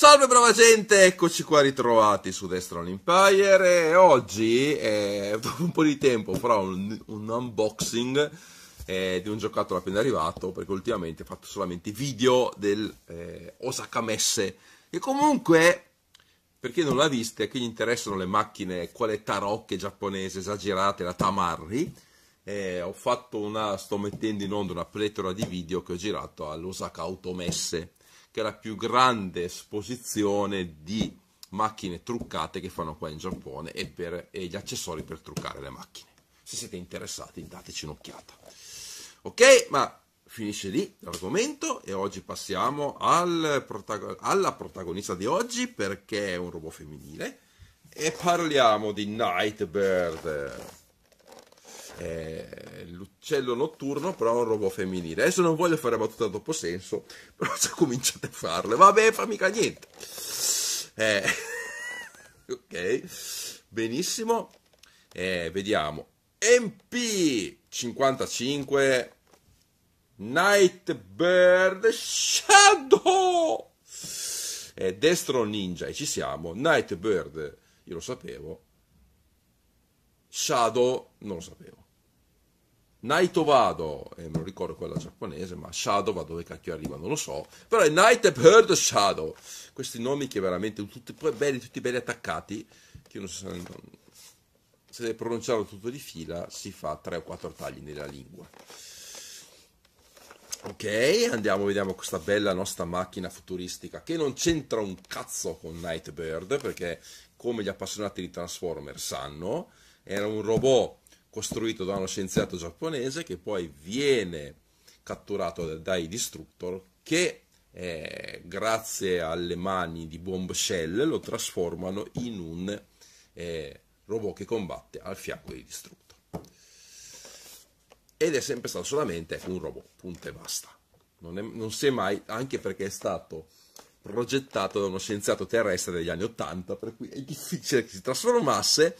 Salve brava gente, eccoci qua ritrovati su Destron Empire e oggi, eh, dopo un po' di tempo, farò un, un unboxing eh, di un giocattolo appena arrivato perché ultimamente ho fatto solamente video del eh, Osaka Messe che comunque, per chi non l'ha vista e chi gli interessano le macchine, quelle tarocche giapponese esagerate, la Tamarri, eh, ho fatto una, sto mettendo in onda una pletora di video che ho girato all'Osaka Automesse che è la più grande esposizione di macchine truccate che fanno qua in Giappone e, per, e gli accessori per truccare le macchine. Se siete interessati dateci un'occhiata. Ok, ma finisce lì l'argomento e oggi passiamo al protago- alla protagonista di oggi perché è un robot femminile e parliamo di Nightbird eh, l'uccello notturno, però è un robot femminile. Adesso non voglio fare battuta a dopo senso, però se cominciate a farle, vabbè, fa mica niente. Eh, ok, benissimo. Eh, vediamo. MP55 Nightbird Shadow eh, Destro Ninja e ci siamo Nightbird io lo sapevo Shadow non lo sapevo Naito vado, e non ricordo quella giapponese, ma Shadow va dove cacchio arriva, non lo so. Però è Night of Bird Shadow. Questi nomi che veramente sono tutti belli, tutti belli attaccati, che non so se, se pronunciarlo tutto di fila si fa 3 o 4 tagli nella lingua. Ok, andiamo, vediamo questa bella nostra macchina futuristica che non c'entra un cazzo con Nightbird perché, come gli appassionati di Transformers sanno, era un robot costruito da uno scienziato giapponese che poi viene catturato dai Destructor che eh, grazie alle mani di Bombshell lo trasformano in un eh, robot che combatte al fianco di Destructor. Ed è sempre stato solamente un robot, punto e basta. Non, è, non si è mai, anche perché è stato progettato da uno scienziato terrestre degli anni 80, per cui è difficile che si trasformasse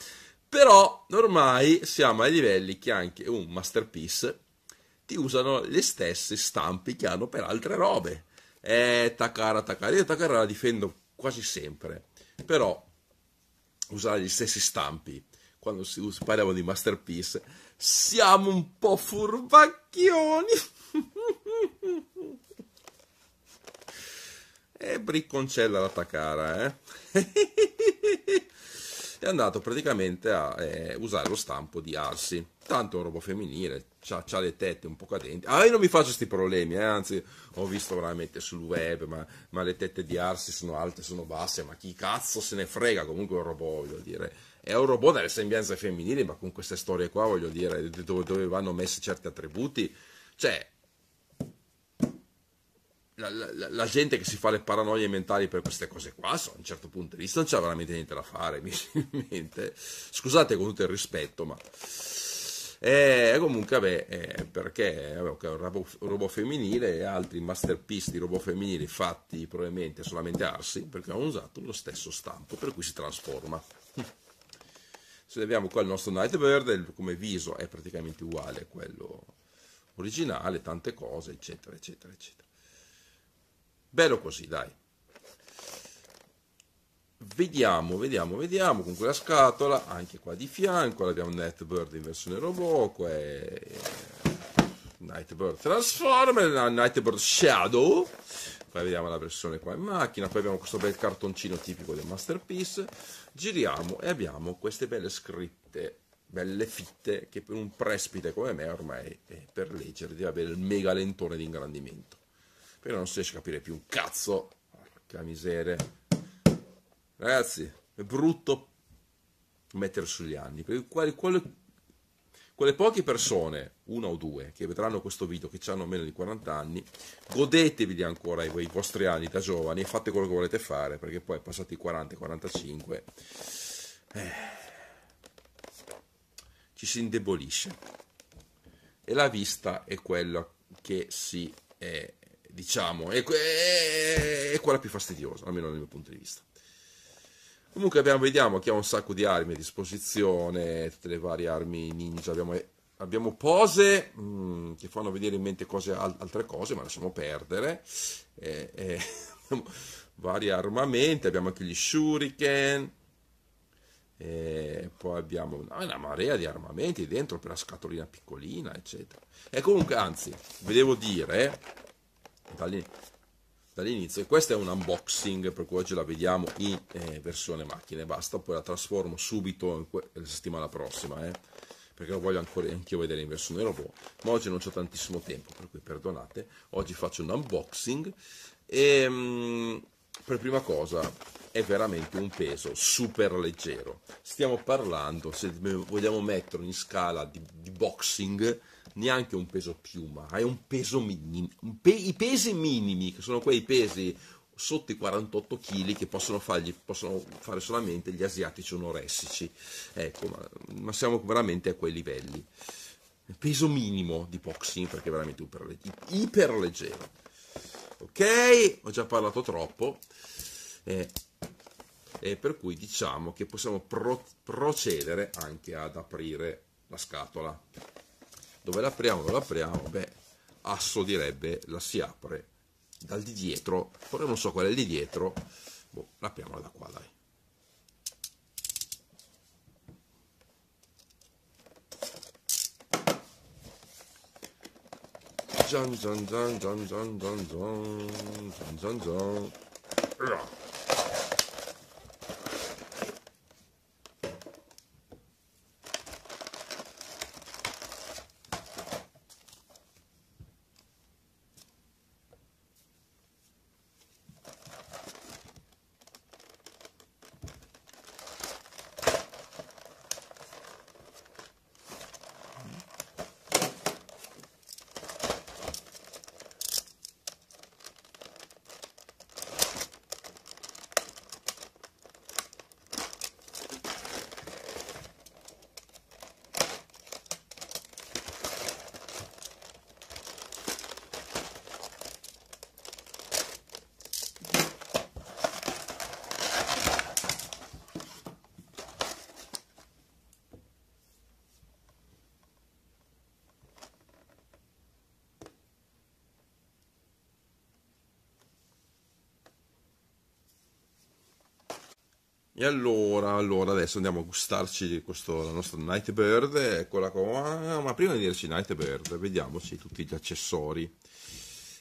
però ormai siamo ai livelli che anche un masterpiece ti usano le stesse stampi che hanno per altre robe. Eh, Takara, Takara, io Takara la difendo quasi sempre, però usare gli stessi stampi quando si usa, parliamo di masterpiece siamo un po' furbacchioni e bricconcella la tacara eh è andato praticamente a eh, usare lo stampo di Arsi. Tanto è un robot femminile, ha, le tette un po' cadenti. Ah, io non mi faccio questi problemi, eh, anzi, ho visto veramente sul web, ma, ma, le tette di Arsi sono alte, sono basse, ma chi cazzo se ne frega? Comunque è un robot, voglio dire. È un robot dalle sembianze femminili, ma con queste storie qua, voglio dire, dove, dove vanno messi certi attributi. Cioè, la, la, la, gente che si fa le paranoie mentali per queste cose qua, so, a un certo punto di vista non c'è veramente niente da fare, mi mente. Scusate con tutto il rispetto, ma... E eh, comunque, beh, eh, perché avevo un robot, robot, femminile e altri masterpiece di robot femminili fatti probabilmente solamente arsi, perché hanno usato lo stesso stampo per cui si trasforma. Se abbiamo qua il nostro Nightbird, come viso è praticamente uguale a quello originale, tante cose, eccetera, eccetera, eccetera. Bello così, dai. Vediamo, vediamo, vediamo con quella scatola, anche qua di fianco abbiamo Nightbird in versione robot, e Nightbird Transformer, Nightbird Shadow. Poi vediamo la versione qua in macchina, poi abbiamo questo bel cartoncino tipico del Masterpiece. Giriamo e abbiamo queste belle scritte belle fitte che per un prespite come me ormai eh, per leggere deve avere il mega lentone di ingrandimento però non si riesce a capire più un cazzo. Porca miseria. Ragazzi, è brutto mettere sugli anni, perché quelle, quelle, quelle poche persone, una o due, che vedranno questo video, che hanno meno di 40 anni, godetevi ancora i, i vostri anni da giovani e fate quello che volete fare, perché poi passati i 40 45 eh, ci si indebolisce. E la vista è quella che si è, diciamo, è, è, è quella più fastidiosa, almeno dal mio punto di vista. Comunque abbiamo, vediamo che ha un sacco di armi a disposizione, tutte le varie armi ninja, abbiamo, abbiamo pose mh, mm, che fanno vedere in mente cose, altre cose, ma lasciamo perdere, e, e, vari armamenti, abbiamo anche gli shuriken, e eh, poi abbiamo una, una, marea di armamenti dentro per la scatolina piccolina, eccetera. E comunque, anzi, vi devo dire dall'inizio e questo è un unboxing per cui oggi la vediamo in eh, versione macchina e basta poi la trasformo subito la settimana prossima eh, perché lo voglio ancora anch'io vedere in versione robot ma oggi non c'è tantissimo tempo per cui perdonate oggi faccio un unboxing e ehm, mh, per prima cosa è veramente un peso super leggero stiamo parlando se vogliamo metterlo in scala di, di boxing neanche un peso piuma, è un peso minimo. Un pe- I pesi minimi, che sono quei pesi sotto i 48 kg che possono, fargli, possono fare solamente gli asiatici onoressici. Ecco, ma, ma, siamo veramente a quei livelli. peso minimo di boxing perché è veramente iperleggero. Ok, ho già parlato troppo. Eh, e eh, per cui diciamo che possiamo pro- procedere anche ad aprire la scatola. Dove l'apriamo? Non l'apriamo? Beh, Asso direbbe la si apre dal di dietro, però non so qual è il di dietro, boh, l'apriamola da qua, dai. Zan zan zan zan zan zan zan zan zan zan E allora, allora adesso andiamo a gustarci questo, la nostra Nightbird, eccola qua, ah, ma prima di dirci Nightbird vediamoci tutti gli accessori.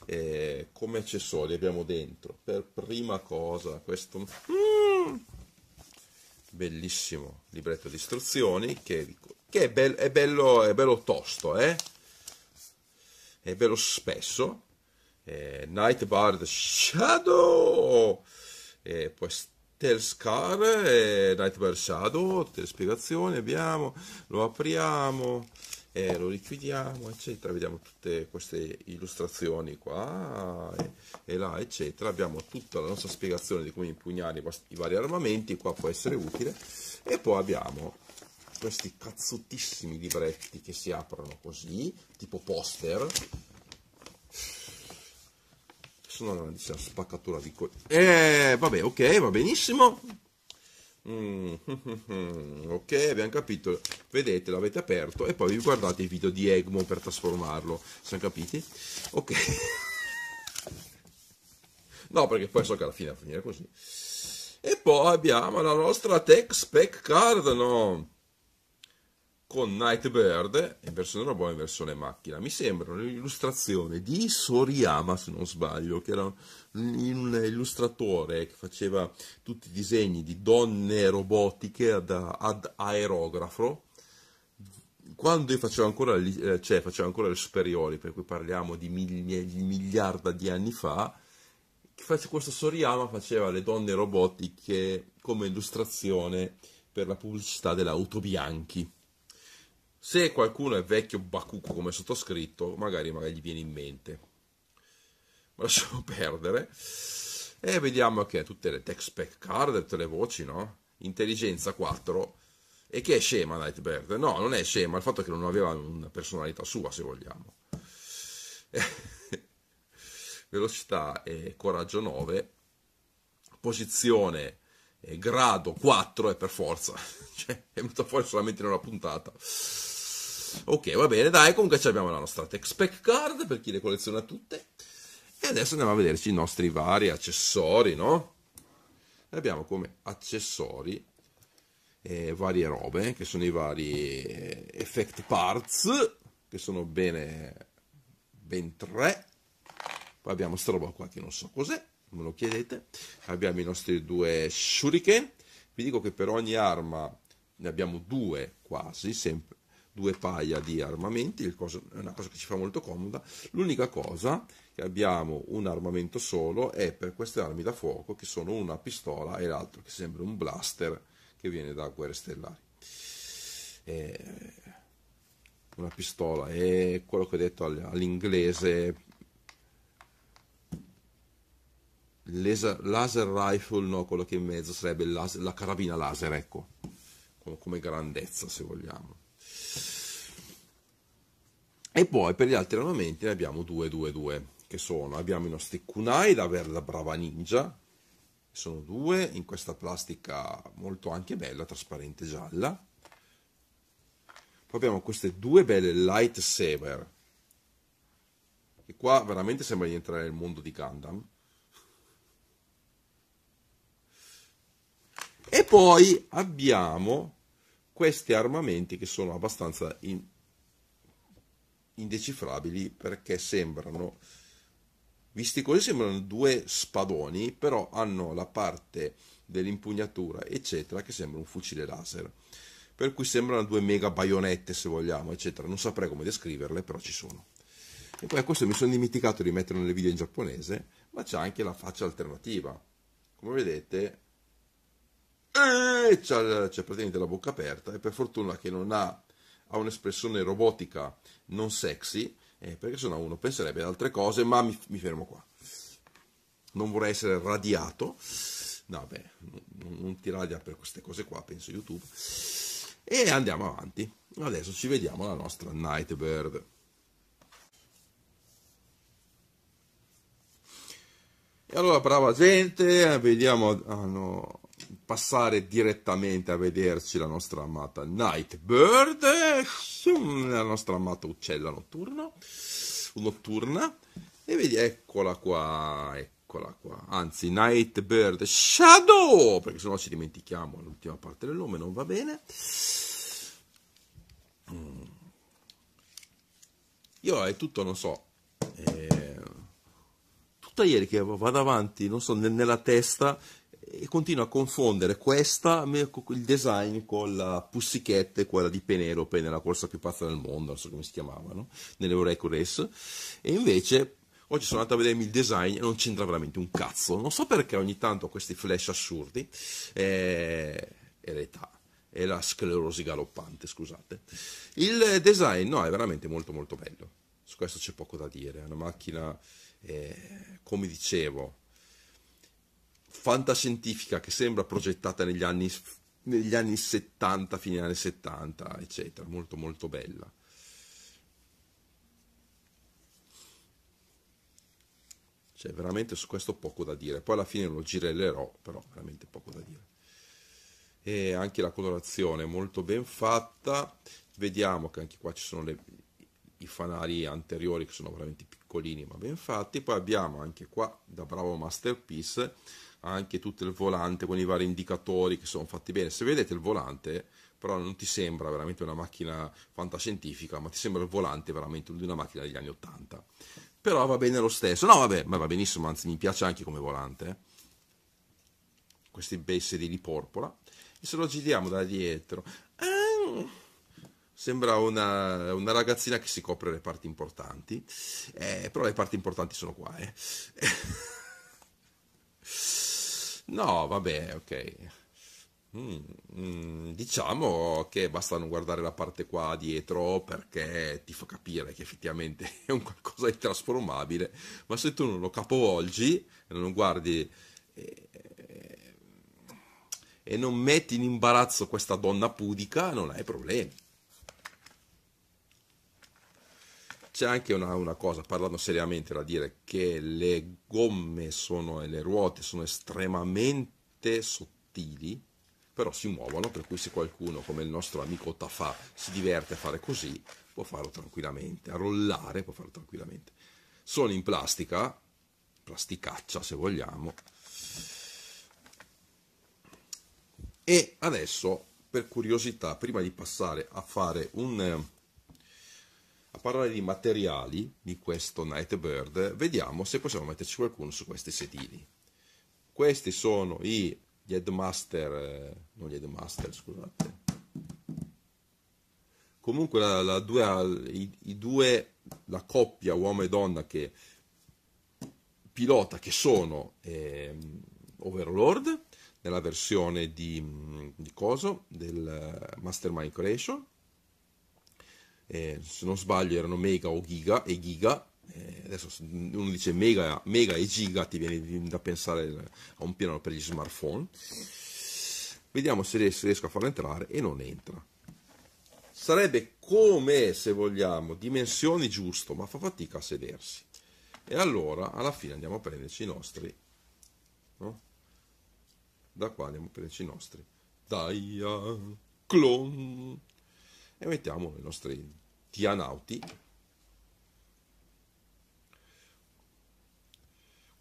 Eh, come accessori abbiamo dentro, per prima cosa questo mm, bellissimo libretto di istruzioni che, che è, be- è, bello, è bello tosto, eh? è bello spesso. Eh, Nightbird Shadow! Eh, può Telscar e Nightmare Shadow, tutte le spiegazioni abbiamo, lo apriamo, eh, lo richiudiamo, eccetera, vediamo tutte queste illustrazioni qua e, e, là, eccetera, abbiamo tutta la nostra spiegazione di come impugnare i, i vari armamenti, qua può essere utile, e poi abbiamo questi cazzottissimi libretti che si aprono così, tipo poster, sono una spaccatura di co... Eh, vabbè, ok, va benissimo. Mm, ok, abbiamo capito. Vedete, l'avete aperto e poi vi guardate i video di Egmo per trasformarlo. Siamo capiti? Ok. No, perché poi so che alla fine va a finire così. E poi abbiamo la nostra Tech Spec Card, no? con Nightbird in versione robot e in versione macchina. Mi sembra un'illustrazione di Soriyama, se non sbaglio, che era un illustratore che faceva tutti i disegni di donne robotiche ad, ad aerografo. Quando faceva ancora, eh, cioè, faceva ancora le superiori, per cui parliamo di miliarda di anni fa, questo Soriyama faceva le donne robotiche come illustrazione per la pubblicità dell'auto bianchi se qualcuno è vecchio bacucco come sottoscritto, magari, magari gli viene in mente. Ma lasciamo perdere. E vediamo che tutte le text pack card, tutte le voci, no? Intelligenza 4. E che è scema Nightbird? No, non è scema, il fatto è che non aveva una personalità sua, se vogliamo. Velocità e coraggio 9. Posizione grado 4 è per forza, cioè, è venuta fuori solamente in una puntata. Ok, va bene, dai, comunque abbiamo la nostra Tech Spec Card per chi le colleziona tutte. E adesso andiamo a vederci i nostri vari accessori, no? Abbiamo come accessori eh, varie robe, che sono i vari eh, effect parts, che sono bene ben tre. Poi abbiamo sta roba qua che non so cos'è me lo chiedete, abbiamo i nostri due shuriken, vi dico che per ogni arma ne abbiamo due quasi, sempre due paia di armamenti, cosa, è una cosa che ci fa molto comoda, l'unica cosa che abbiamo un armamento solo è per queste armi da fuoco che sono una pistola e l'altro che sembra un blaster che viene da Guerre Stellari. Eh, una pistola è quello che ho detto all'inglese laser, laser rifle, no, quello che è in mezzo sarebbe laser, la carabina laser, ecco, come grandezza se vogliamo. E poi per gli altri armamenti ne abbiamo due, due, due, che sono, abbiamo i nostri kunai da Verla Brava Ninja, sono due, in questa plastica molto anche bella, trasparente gialla. Poi abbiamo queste due belle lightsaber, che qua veramente sembra di entrare nel mondo di Gundam E poi abbiamo questi armamenti che sono abbastanza in, indecifrabili perché sembrano, visti così, sembrano due spadoni, però hanno la parte dell'impugnatura, eccetera, che sembra un fucile laser. Per cui sembrano due mega baionette, se vogliamo, eccetera. Non saprei come descriverle, però ci sono. E poi a questo mi sono dimenticato di metterlo nel video in giapponese, ma c'è anche la faccia alternativa. Come vedete, c'è, c'ha, praticamente la bocca aperta e per fortuna che non ha, ha un'espressione robotica non sexy, eh, perché sennò uno penserebbe ad altre cose, ma mi, mi fermo qua. Non vorrei essere radiato. No, beh, non, non ti radia per queste cose qua, penso YouTube. E andiamo avanti. Adesso ci vediamo la nostra Nightbird. E allora, brava gente, eh, vediamo... Ah no, passare direttamente a vederci la nostra amata Nightbird, la nostra amata uccella notturna, notturna e vedi, eccola qua, eccola qua, anzi Nightbird Shadow, perché se no ci dimentichiamo l'ultima parte del nome, non va bene. Mm. Io è tutto, non so, eh, tutta ieri che vado avanti, non so, nella testa e continua a confondere questa, il design con la Pussycat quella di Penelope nella corsa più pazza del mondo, non so come si chiamavano nelle nell'Eureco Race, e invece oggi sono andato a vedermi il design e non c'entra veramente un cazzo, non so perché ogni tanto ho questi flash assurdi, eh, è l'età, è la sclerosi galoppante, scusate. Il design, no, è veramente molto molto bello, su questo c'è poco da dire, è una macchina, eh, come dicevo, fantascientifica che sembra progettata negli anni, negli anni 70, fine anni 70, eccetera, molto molto bella. Cioè, veramente su questo poco da dire. Poi alla fine lo girellerò, però veramente poco da dire. E anche la colorazione molto ben fatta. Vediamo che anche qua ci sono le, i fanali anteriori che sono veramente piccolini ma ben fatti. Poi abbiamo anche qua da bravo masterpiece anche tutto il volante con i vari indicatori che sono fatti bene. Se vedete il volante, però non ti sembra veramente una macchina fantascientifica, ma ti sembra il volante veramente di una macchina degli anni 80. Però va bene lo stesso. No, vabbè, ma va benissimo, anzi mi piace anche come volante. Eh. Questi bei sedili di porpora. E se lo giriamo da dietro... Eh, sembra una, una, ragazzina che si copre le parti importanti, eh, però le parti importanti sono qua. Eh. No, vabbè, ok. Mm, mm, diciamo che basta non guardare la parte qua dietro perché ti fa capire che effettivamente è un qualcosa di trasformabile, ma se tu non lo capovolgi, e non guardi eh, eh, e non metti in imbarazzo questa donna pudica, non hai problemi. C'è anche una, una, cosa, parlando seriamente, da dire che le gomme sono, e le ruote sono estremamente sottili, però si muovono, per cui se qualcuno, come il nostro amico Tafà, si diverte a fare così, può farlo tranquillamente, a rollare può farlo tranquillamente. Sono in plastica, plasticaccia se vogliamo, e adesso, per curiosità, prima di passare a fare un a parlare di materiali di questo Nightbird, vediamo se possiamo metterci qualcuno su questi sedili. Questi sono i gli headmaster, eh, non gli headmaster, scusate. Comunque la, la due, i, i due, la coppia uomo e donna che pilota che sono eh, Overlord nella versione di, mm, di Coso del eh, Mastermind Creation eh, se non sbaglio erano mega o giga e giga, eh, adesso uno dice mega, mega e giga ti viene da pensare a un piano per gli smartphone, vediamo se riesco a farlo entrare e non entra. Sarebbe come, se vogliamo, dimensioni giusto, ma fa fatica a sedersi. E allora alla fine andiamo a prenderci i nostri. No? Da qua andiamo a prenderci i nostri. Dai, ah, clon e mettiamo i nostri tianauti,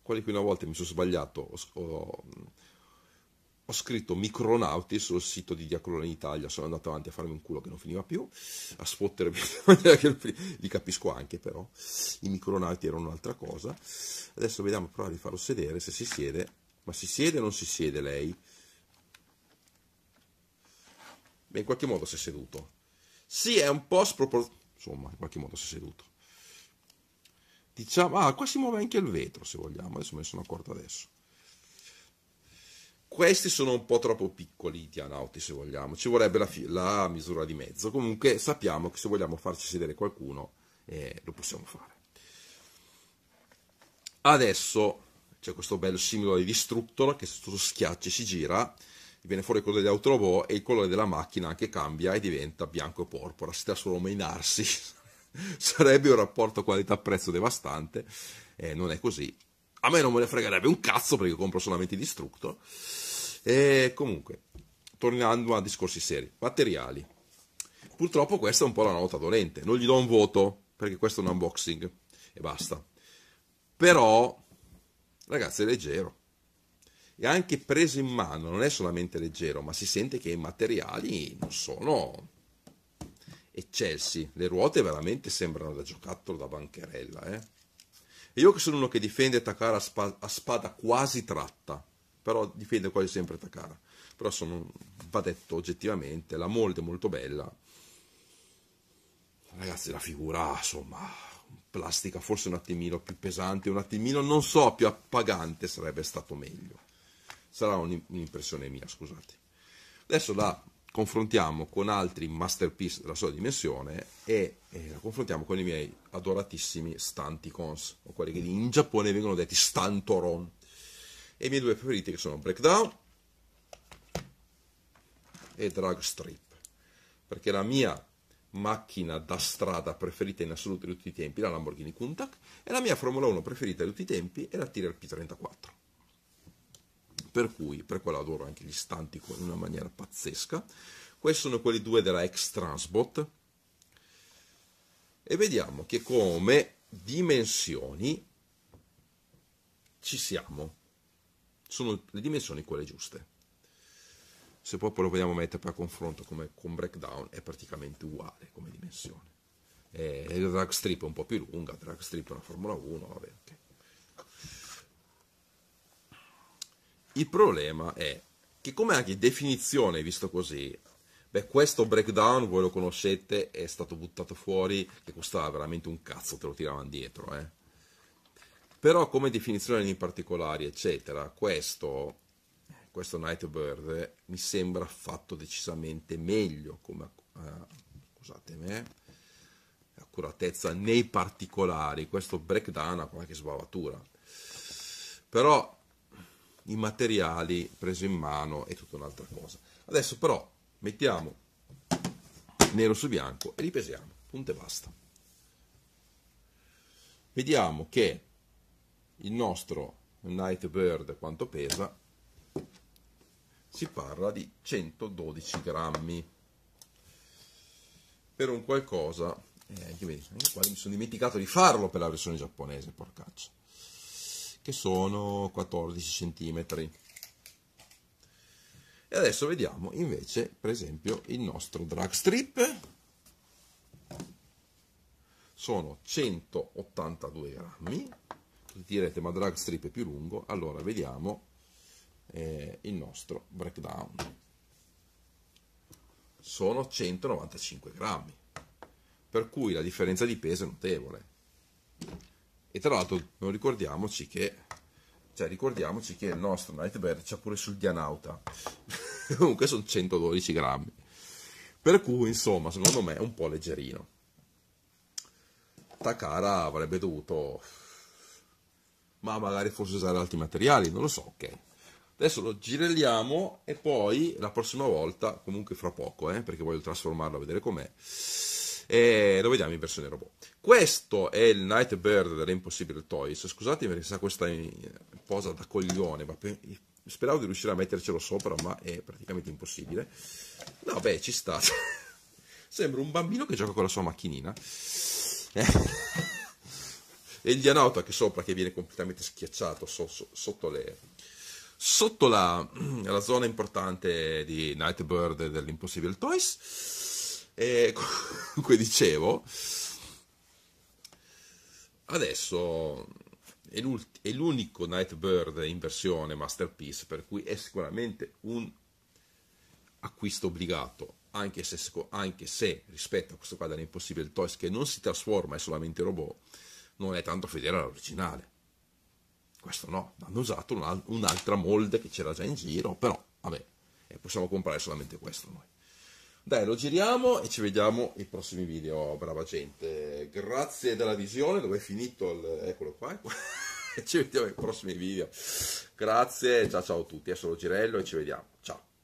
quelli che una volta mi sono sbagliato, ho, ho scritto micronauti sul sito di Diacrona in Italia, sono andato avanti a farmi un culo che non finiva più, a sfottermi, li capisco anche però, i micronauti erano un'altra cosa, adesso vediamo, provare a farlo sedere, se si siede, ma si siede o non si siede lei? Beh, in qualche modo si è seduto, sì, è un po' sproporzionato. Insomma, in qualche modo si è seduto. Diciamo, ah, qua si muove anche il vetro, se vogliamo. Adesso me ne sono accorto adesso. Questi sono un po' troppo piccoli i tianauti, se vogliamo. Ci vorrebbe la, la, misura di mezzo. Comunque sappiamo che se vogliamo farci sedere qualcuno, eh, lo possiamo fare. Adesso c'è questo bel simbolo di distruttor che se tu schiacci si gira viene fuori quello degli autolobot e il colore della macchina anche cambia e diventa bianco e porpora, si trasforma in arsi. Sarebbe un rapporto qualità-prezzo devastante, eh, non è così. A me non me ne fregherebbe un cazzo perché compro solamente distrutto. E comunque, tornando a discorsi seri, materiali. Purtroppo questa è un po' la nota dolente, non gli do un voto perché questo è un unboxing e basta. Però, ragazzi, è leggero è anche preso in mano, non è solamente leggero, ma si sente che i materiali non sono eccelsi, le ruote veramente sembrano da giocattolo da bancherella. Eh? io che sono uno che difende Takara a, spa- a spada quasi tratta, però difende quasi sempre Takara, però sono, va detto oggettivamente, la molde è molto bella. Ragazzi, la figura, insomma, plastica forse un attimino più pesante, un attimino non so, più appagante sarebbe stato meglio sarà un'impressione mia, scusate. Adesso la confrontiamo con altri masterpiece della sua dimensione e, e eh, la confrontiamo con i miei adoratissimi Stanticons, o quelli che in Giappone vengono detti Stantoron. E i miei due preferiti che sono Breakdown e Dragstrip, perché la mia macchina da strada preferita in assoluto di tutti i tempi, la Lamborghini Countach, e la mia Formula 1 preferita di tutti i tempi è la Tyrrell P34 per cui per quello adoro anche gli istanti in una maniera pazzesca. Questi sono quelli due della X-Transbot e vediamo che come dimensioni ci siamo. Sono le dimensioni quelle giuste. Se poi lo vogliamo mettere per confronto come con breakdown è praticamente uguale come dimensione. E eh, il drag strip è un po' più lunga, drag strip è una Formula 1, vabbè, okay. Il problema è che come anche definizione, visto così, beh, questo breakdown, voi lo conoscete, è stato buttato fuori, che costava veramente un cazzo, te lo tiravano dietro, eh. Però come definizione in particolari, eccetera, questo, questo Nightbird mi sembra fatto decisamente meglio come, eh, scusate me, eh, accuratezza nei particolari, questo breakdown ha qualche sbavatura. Però i materiali presi in mano e tutta un'altra cosa. Adesso però mettiamo nero su bianco e ripesiamo, punto e basta. Vediamo che il nostro Night Bird quanto pesa, si parla di 112 grammi per un qualcosa eh, che qua mi sono dimenticato di farlo per la versione giapponese, porcaccio che sono 14 cm. E adesso vediamo invece, per esempio, il nostro drag strip. Sono 182 grammi. direte, ma drag strip è più lungo. Allora, vediamo eh, il nostro breakdown. Sono 195 grammi. Per cui la differenza di peso è notevole. E tra l'altro non ricordiamoci che, cioè ricordiamoci che il nostro Nightbird c'è pure sul Dianauta, comunque sono 112 grammi, per cui insomma secondo me è un po' leggerino. Takara avrebbe dovuto, ma magari forse usare altri materiali, non lo so, ok. Adesso lo girelliamo e poi la prossima volta, comunque fra poco, eh, perché voglio trasformarlo a vedere com'è, e lo vediamo in versione robot. Questo è il Nightbird dell'Impossible Toys, scusatemi perché sa questa eh, posa da coglione, ma per... speravo di riuscire a mettercelo sopra, ma è praticamente impossibile. No, beh, ci sta. Sembra un bambino che gioca con la sua macchinina. Eh. e il Dianauta che sopra che viene completamente schiacciato so, so, sotto, le, sotto la, la, zona importante di Nightbird dell'Impossible Toys e comunque dicevo, adesso è, è l'unico Nightbird in versione Masterpiece, per cui è sicuramente un acquisto obbligato, anche se, anche se rispetto a questo qua dell'Impossible Toys che non si trasforma, è solamente robot, non è tanto fedele all'originale. Questo no, hanno usato un'altra molde che c'era già in giro, però vabbè, eh, possiamo comprare solamente questo noi. Dai, lo giriamo e ci vediamo nei prossimi video, brava gente. Grazie della visione, dove è finito il... eccolo qua. E ci vediamo nei prossimi video. Grazie, ciao ciao a tutti. Adesso lo girello e ci vediamo. Ciao.